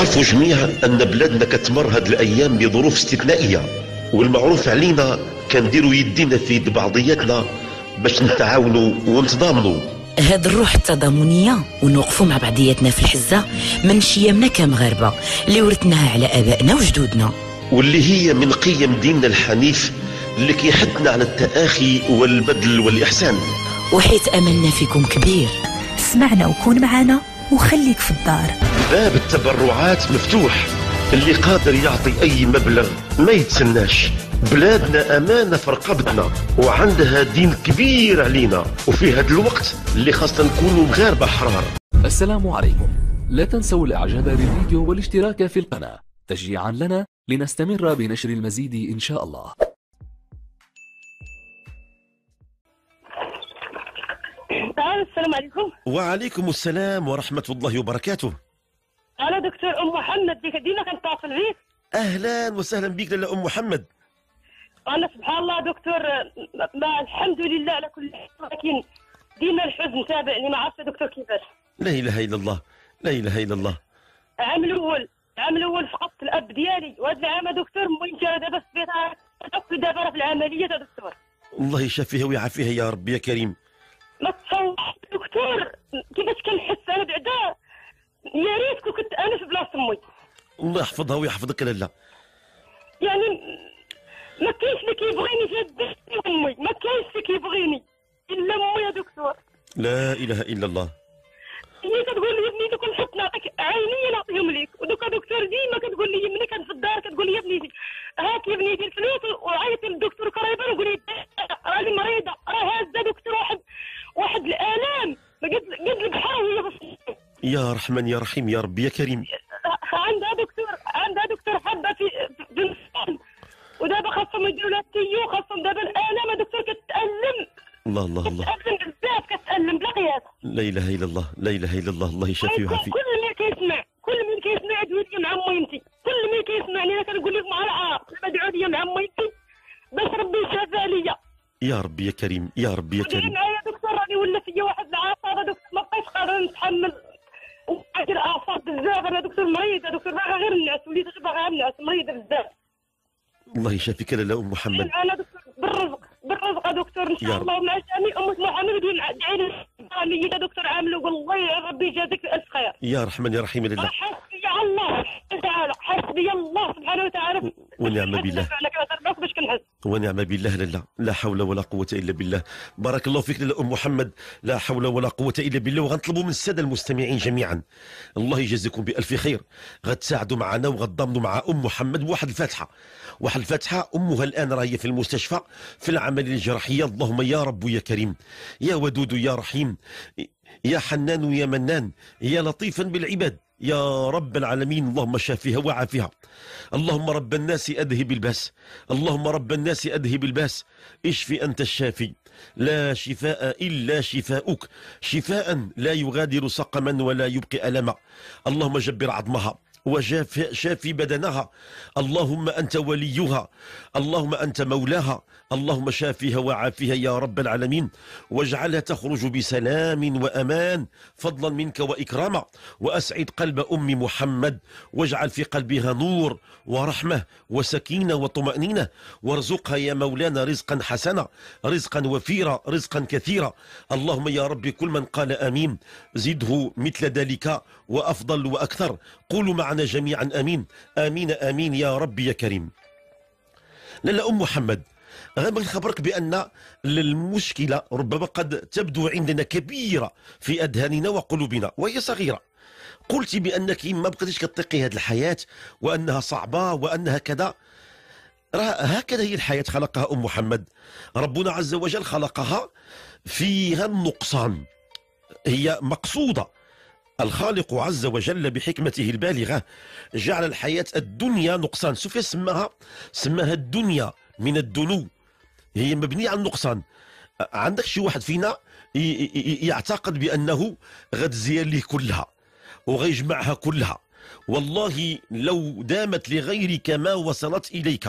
نعرفوا جميعا ان بلادنا كتمر هاد الايام بظروف استثنائيه والمعروف علينا كنديروا يدينا في يد بعضياتنا باش نتعاونوا ونتضامنوا هاد الروح التضامنية ونوقفوا مع بعضياتنا في الحزة من شيامنا كمغاربة اللي ورثناها على آبائنا وجدودنا واللي هي من قيم ديننا الحنيف اللي كيحثنا على التآخي والبذل والإحسان وحيت أملنا فيكم كبير سمعنا وكون معنا وخليك في الدار باب التبرعات مفتوح اللي قادر يعطي أي مبلغ ما يتسناش بلادنا أمانة في رقبتنا وعندها دين كبير علينا وفي هذا الوقت اللي خاصنا نكونوا مغاربة احرار السلام عليكم لا تنسوا الإعجاب بالفيديو والاشتراك في القناة تشجيعا لنا لنستمر بنشر المزيد إن شاء الله السلام عليكم وعليكم السلام ورحمة الله وبركاته انا دكتور ام محمد ديك ديما كنتصل بيك اهلا وسهلا بك لالا ام محمد انا سبحان الله دكتور ما الحمد لله على كل حال ولكن ديما الحزن تابعني ما عرفت دكتور كيفاش لا اله الا الله لا اله الا الله العام الاول العام الاول فقدت الاب ديالي وهذا العام دكتور جا دابا في السبيطار دابا في العمليه تاع دكتور الله يشافيها ويعافيها يا ربي يا كريم ما تصورش دكتور كيفاش كنحس انا بعدا يا ريت كنت انا في بلاصه امي الله يحفظها ويحفظك لاله يعني ما كاينش اللي كيبغيني في الدنيا امي ما كاينش اللي كيبغيني الا امي يا دكتور لا اله الا الله هي كتقول لي بنيتي كنحط نعطيك عيني نعطيهم لك ودوكا دكتور ديما كتقول لي ملي كان في الدار كتقول لي يا بنيتي هاك يا بنيتي الفلوس وعيطي للدكتور قريبا لي إيه، راني مريضه راه هازه دكتور واحد واحد الالام قد قد البحر وهي في يا رحمن يا رحيم يا رب يا كريم عندها دكتور عندها دكتور حبه في بنسان ودابا خاصهم يديروا لها التيو خاصهم دابا الالم دكتور كتالم الله الله الله كتالم بزاف كتالم بلا قياس لا اله الا الله لا اله الا الله الله يشافي ويعافي كل من كيسمع كل من كيسمع ادعوا لي مع ميمتي كل من كيسمعني انا كنقول لك مع معلقه ادعوا لي مع ميمتي باش ربي يشافى ليا يا ربي يا كريم يا ربي يا كريم معايا دكتور راني ولا فيا واحد العصابه دكتور ما بقيتش قادر نتحمل انا دكتور مريضه دكتور باغا غير الناس وليت غير باغا الناس مريضه بزاف الله يشافيك لاله ام محمد إيه، انا دكتور بالرزق بالرزق دكتور ان شاء الله ومع جميع ام محمد ودعيني يا دكتور عامل والله يا ربي يجازيك الف خير يا رحمن يا رحيم لله حسبي الله تعالى حسبي الله سبحانه وتعالى ونعم بالله ونعم بالله لا لا حول ولا قوة إلا بالله بارك الله فيك أم محمد لا حول ولا قوة إلا بالله وغنطلبوا من السادة المستمعين جميعا الله يجزيكم بألف خير غتساعدوا معنا وغتضامنوا مع أم محمد بواحد الفاتحة واحد الفاتحة أمها الآن راهي في المستشفى في العمل الجراحية اللهم يا رب يا كريم يا ودود يا رحيم يا حنان يا منان يا لطيفا بالعباد يا رب العالمين اللهم شافيها وعافيها اللهم رب الناس أذهب الباس اللهم رب الناس أذهب الباس اشفي أنت الشافي لا شفاء إلا شفاؤك شفاء لا يغادر سقما ولا يبقي ألما اللهم جبر عظمها وشافي شافي بدنها اللهم أنت وليها اللهم أنت مولاها اللهم شافيها وعافيها يا رب العالمين واجعلها تخرج بسلام وأمان فضلا منك وإكراما وأسعد قلب أم محمد واجعل في قلبها نور ورحمة وسكينة وطمأنينة وارزقها يا مولانا رزقا حسنا رزقا وفيرا رزقا كثيرا اللهم يا رب كل من قال آمين زده مثل ذلك وأفضل وأكثر قولوا مع معنا جميعا امين امين امين يا ربي يا كريم لالا ام محمد غير نخبرك بان المشكله ربما قد تبدو عندنا كبيره في اذهاننا وقلوبنا وهي صغيره قلت بانك ما بقيتيش كتطيقي هذه الحياه وانها صعبه وانها كذا راه هكذا هي الحياه خلقها ام محمد ربنا عز وجل خلقها فيها النقصان هي مقصوده الخالق عز وجل بحكمته البالغة جعل الحياة الدنيا نقصان سوف سماها سماها الدنيا من الدنو هي مبنية على النقصان عندك شي واحد فينا يعتقد بأنه غتزيان ليه كلها وغيجمعها كلها والله لو دامت لغيرك ما وصلت إليك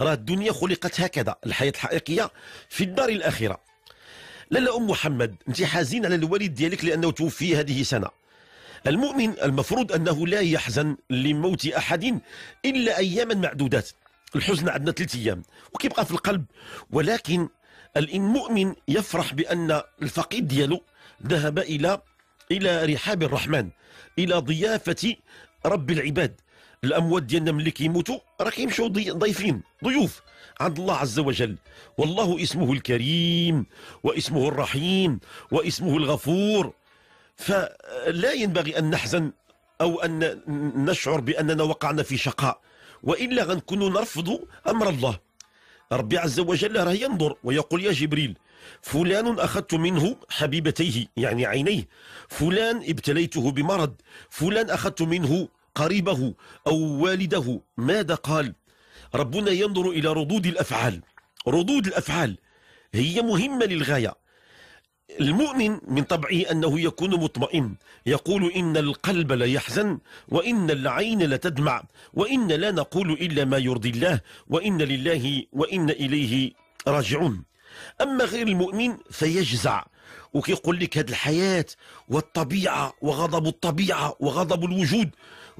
راه الدنيا خلقت هكذا الحياة الحقيقية في الدار الآخرة لالا أم محمد أنت حزين على الوالد ديالك لأنه توفي هذه سنة المؤمن المفروض أنه لا يحزن لموت أحد إلا أياما معدودات الحزن عندنا ثلاث أيام وكيبقى في القلب ولكن المؤمن يفرح بأن الفقيد ديالو ذهب إلى إلى رحاب الرحمن إلى ضيافة رب العباد الاموات ديالنا ملي كيموتوا راه كيمشيو ضيفين ضيوف عند الله عز وجل والله اسمه الكريم واسمه الرحيم واسمه الغفور فلا ينبغي أن نحزن أو أن نشعر بأننا وقعنا في شقاء وإلا غنكون نرفض أمر الله ربي عز وجل راه ينظر ويقول يا جبريل فلان أخذت منه حبيبتيه يعني عينيه فلان ابتليته بمرض فلان أخذت منه قريبه أو والده ماذا قال ربنا ينظر إلى ردود الأفعال ردود الأفعال هي مهمة للغاية المؤمن من طبعه أنه يكون مطمئن يقول إن القلب لا يحزن وإن العين لا تدمع وإن لا نقول إلا ما يرضي الله وإن لله وإن إليه راجعون أما غير المؤمن فيجزع وكيقول لك هذه الحياة والطبيعة وغضب الطبيعة وغضب الوجود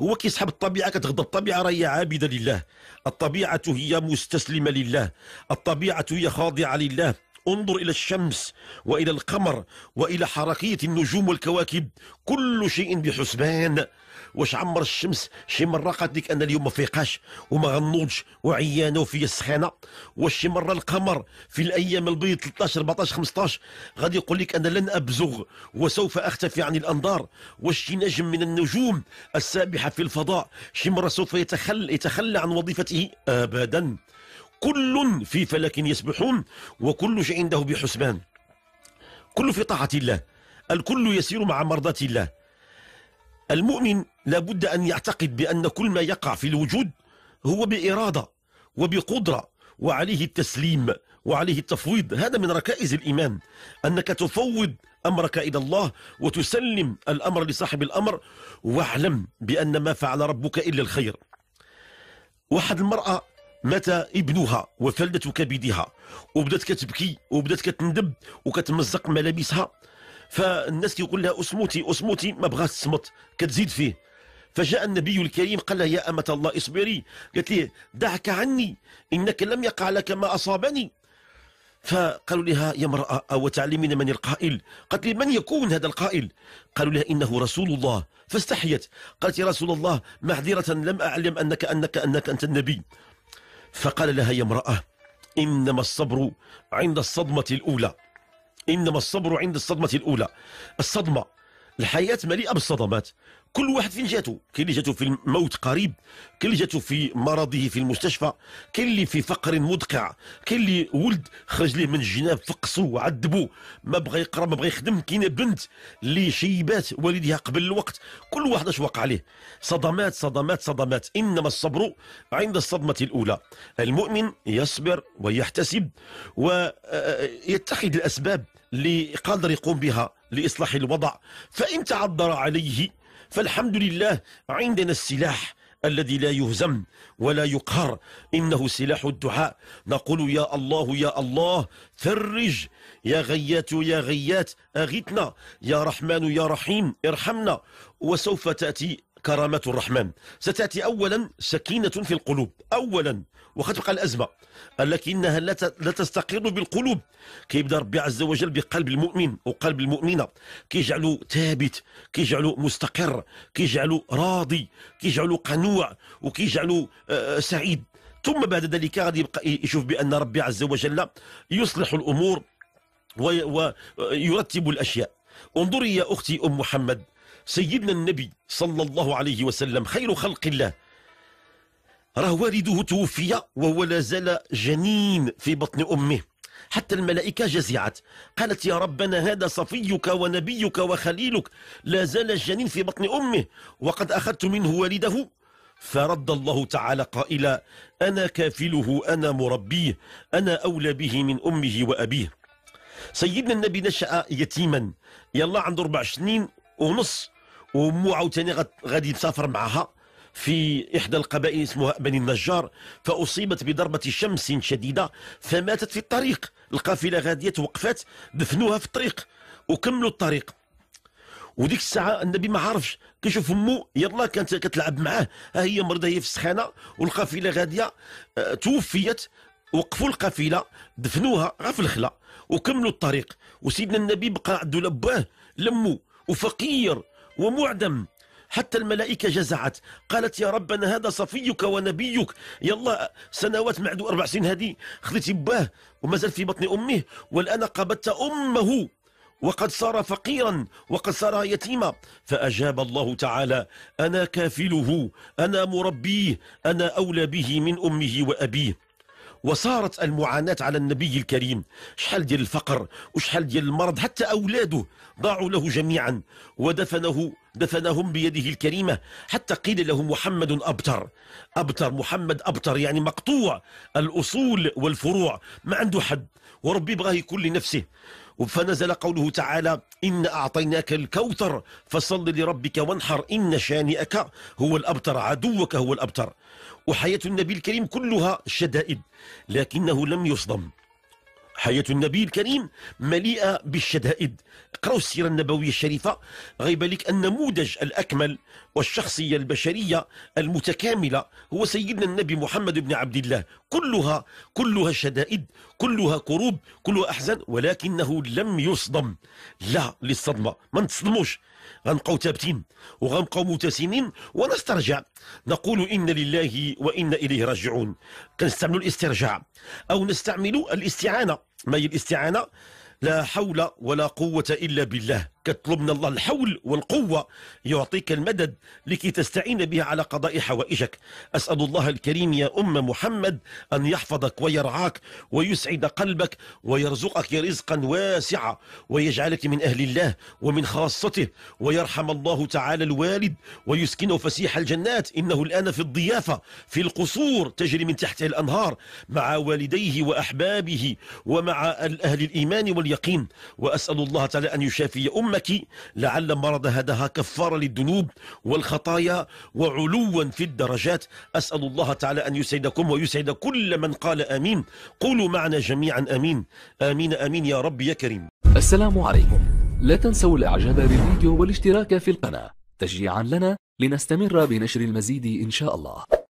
هو كيسحب الطبيعة كتغضب الطبيعة راهي عابدة لله الطبيعة هي مستسلمة لله الطبيعة هي خاضعة لله انظر إلى الشمس وإلى القمر وإلى حركية النجوم والكواكب كل شيء بحسبان واش عمر الشمس شي مرة قالت لك أنا اليوم ما فيقاش وما غنوضش وعيانة وفي السخانة واش شي مرة القمر في الأيام البيض 13 14 15 غادي يقول لك أنا لن أبزغ وسوف أختفي عن الأنظار واش شي نجم من النجوم السابحة في الفضاء شي مرة سوف يتخلى يتخلى عن وظيفته أبدا كل في فلك يسبحون وكل شيء عنده بحسبان كل في طاعة الله الكل يسير مع مرضاة الله المؤمن لابد أن يعتقد بأن كل ما يقع في الوجود هو بإرادة وبقدرة وعليه التسليم وعليه التفويض هذا من ركائز الإيمان أنك تفوض أمرك إلى الله وتسلم الأمر لصاحب الأمر واعلم بأن ما فعل ربك إلا الخير واحد المرأة مات ابنها وفلدة كبدها وبدات كتبكي وبدات كتندب وكتمزق ملابسها فالناس كيقول لها اسموتي اسموتي ما بغاش تصمت كتزيد فيه فجاء النبي الكريم قال لها يا أمة الله اصبري قالت له دعك عني إنك لم يقع لك ما أصابني فقالوا لها يا امرأة أو تعلمين من القائل قالت لي من يكون هذا القائل قالوا لها إنه رسول الله فاستحيت قالت يا رسول الله معذرة لم أعلم أنك أنك أنك أنت النبي فقال لها يا امرأة إنما الصبر عند الصدمة الأولى إنما الصبر عند الصدمة الأولى الصدمة الحياه مليئه بالصدمات كل واحد فين جاته كاين اللي جاته في الموت قريب كاين اللي جاته في مرضه في المستشفى كاين اللي في فقر مدقع كاين اللي ولد خرج ليه من الجناب فقصوا وعذبوا ما بغى يقرا ما بغى يخدم كاين بنت اللي شيبات والدها قبل الوقت كل واحد اش وقع عليه صدمات صدمات صدمات انما الصبر عند الصدمه الاولى المؤمن يصبر ويحتسب ويتخذ آه، آه، الاسباب اللي قادر يقوم بها لإصلاح الوضع فإن تعذر عليه فالحمد لله عندنا السلاح الذي لا يهزم ولا يقهر إنه سلاح الدعاء نقول يا الله يا الله فرج يا غيات يا غيات أغثنا يا رحمن يا رحيم ارحمنا وسوف تأتي كرامة الرحمن ستأتي أولا سكينة في القلوب أولا وغتبقى الازمه قال لكنها لا لا تستقر بالقلوب كيبدا ربي عز وجل بقلب المؤمن وقلب المؤمنه كيجعله ثابت كيجعله مستقر كيجعله راضي كيجعله قنوع وكيجعله آه، آه، سعيد ثم بعد ذلك غادي يبقى يشوف بان ربي عز وجل يصلح الامور ويرتب الاشياء انظري يا اختي ام محمد سيدنا النبي صلى الله عليه وسلم خير خلق الله راه والده توفي وهو لا زال جنين في بطن أمه حتى الملائكة جزعت قالت يا ربنا هذا صفيك ونبيك وخليلك لا زال الجنين في بطن أمه وقد أخذت منه والده فرد الله تعالى قائلا أنا كافله أنا مربيه أنا أولى به من أمه وأبيه سيدنا النبي نشأ يتيما يلا عنده أربع سنين ونص وامه عاوتاني غادي تسافر معها في إحدى القبائل اسمها بني النجار فأصيبت بضربة شمس شديدة فماتت في الطريق القافلة غادية وقفت دفنوها في الطريق وكملوا الطريق وديك الساعه النبي ما عرفش كيشوف أمه يلا كانت كتلعب معاه ها هي مرضة هي في السخانه والقافله غاديه آه، توفيت وقفوا القافله دفنوها غير في الخلا وكملوا الطريق وسيدنا النبي بقى عندو لباه لمو وفقير ومعدم حتى الملائكة جزعت قالت يا ربنا هذا صفيك ونبيك يلا سنوات معدو أربع سنين هذه خذت باه وما زال في بطن أمه والآن قبضت أمه وقد صار فقيرا وقد صار يتيما فأجاب الله تعالى أنا كافله أنا مربيه أنا أولى به من أمه وأبيه وصارت المعاناة على النبي الكريم شحال ديال الفقر وشحال ديال المرض حتى أولاده ضاعوا له جميعا ودفنه دفنهم بيده الكريمة حتى قيل له محمد أبتر أبتر محمد أبتر يعني مقطوع الأصول والفروع ما عنده حد وربي بغاه يكون لنفسه فنزل قوله تعالى إن أعطيناك الكوثر فصل لربك وانحر إن شانئك هو الأبتر عدوك هو الأبتر وحياة النبي الكريم كلها شدائد لكنه لم يصدم حياة النبي الكريم مليئة بالشدائد اقرأوا السيرة النبوية الشريفة غيبالك النموذج الأكمل والشخصية البشرية المتكاملة هو سيدنا النبي محمد بن عبد الله كلها كلها شدائد كلها كروب كلها أحزان ولكنه لم يصدم لا للصدمة ما نتصدموش غنبقاو ثابتين وغنبقاو متسنين ونسترجع نقول إن لله وإنا إليه راجعون كنستعملوا الاسترجاع أو نستعمل الاستعانة ما هي الاستعانة لا حول ولا قوة إلا بالله تطلب من الله الحول والقوة يعطيك المدد لكي تستعين به على قضاء حوائجك أسأل الله الكريم يا أم محمد أن يحفظك ويرعاك ويسعد قلبك ويرزقك رزقا واسعا ويجعلك من أهل الله ومن خاصته ويرحم الله تعالى الوالد ويسكنه فسيح الجنات إنه الآن في الضيافة في القصور تجري من تحته الأنهار مع والديه وأحبابه ومع أهل الإيمان واليقين وأسأل الله تعالى أن يشافي أمك لك لعل مرض هذا كفارة للذنوب والخطايا وعلوا في الدرجات أسأل الله تعالى أن يسعدكم ويسعد كل من قال آمين قولوا معنا جميعا آمين آمين آمين يا رب يا كريم السلام عليكم لا تنسوا الإعجاب بالفيديو والاشتراك في القناة تشجيعا لنا لنستمر بنشر المزيد إن شاء الله